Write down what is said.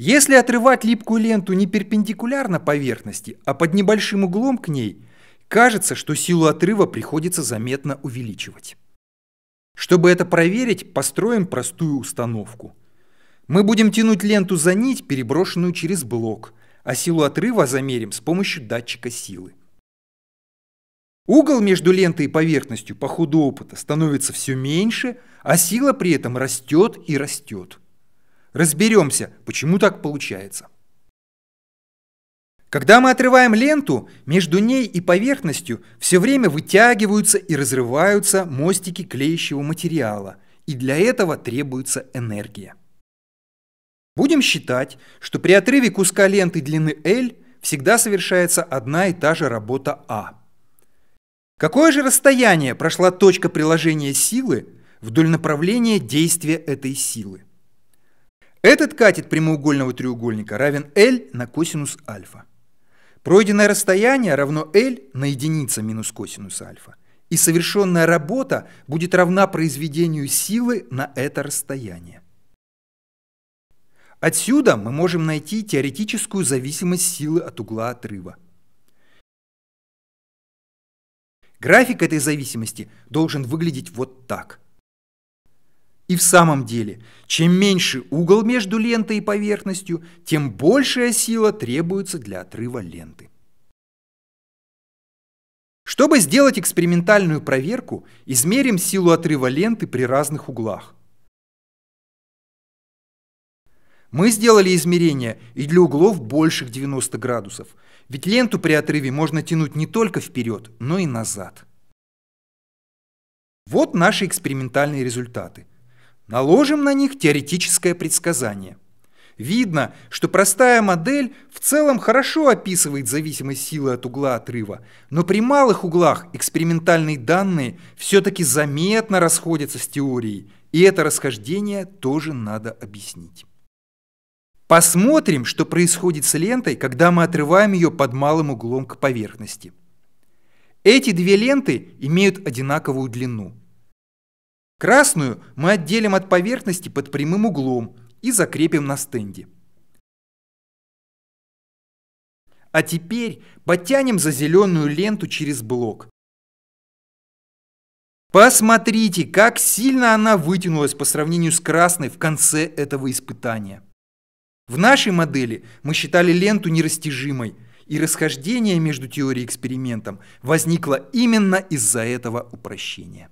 Если отрывать липкую ленту не перпендикулярно поверхности, а под небольшим углом к ней, кажется, что силу отрыва приходится заметно увеличивать. Чтобы это проверить, построим простую установку. Мы будем тянуть ленту за нить, переброшенную через блок, а силу отрыва замерим с помощью датчика силы. Угол между лентой и поверхностью по ходу опыта становится все меньше, а сила при этом растет и растет. Разберемся, почему так получается. Когда мы отрываем ленту, между ней и поверхностью все время вытягиваются и разрываются мостики клеящего материала, и для этого требуется энергия. Будем считать, что при отрыве куска ленты длины L всегда совершается одна и та же работа А. Какое же расстояние прошла точка приложения силы вдоль направления действия этой силы? Этот катет прямоугольного треугольника равен L на косинус альфа. Пройденное расстояние равно L на единица минус косинус альфа. И совершенная работа будет равна произведению силы на это расстояние. Отсюда мы можем найти теоретическую зависимость силы от угла отрыва. График этой зависимости должен выглядеть вот так – и в самом деле, чем меньше угол между лентой и поверхностью, тем большая сила требуется для отрыва ленты. Чтобы сделать экспериментальную проверку, измерим силу отрыва ленты при разных углах. Мы сделали измерения и для углов больших 90 градусов, ведь ленту при отрыве можно тянуть не только вперед, но и назад. Вот наши экспериментальные результаты – Наложим на них теоретическое предсказание. Видно, что простая модель в целом хорошо описывает зависимость силы от угла отрыва, но при малых углах экспериментальные данные все-таки заметно расходятся с теорией, и это расхождение тоже надо объяснить. Посмотрим, что происходит с лентой, когда мы отрываем ее под малым углом к поверхности. Эти две ленты имеют одинаковую длину – Красную мы отделим от поверхности под прямым углом и закрепим на стенде. А теперь потянем за зеленую ленту через блок. Посмотрите, как сильно она вытянулась по сравнению с красной в конце этого испытания. В нашей модели мы считали ленту нерастяжимой, и расхождение между теорией и экспериментом возникло именно из-за этого упрощения.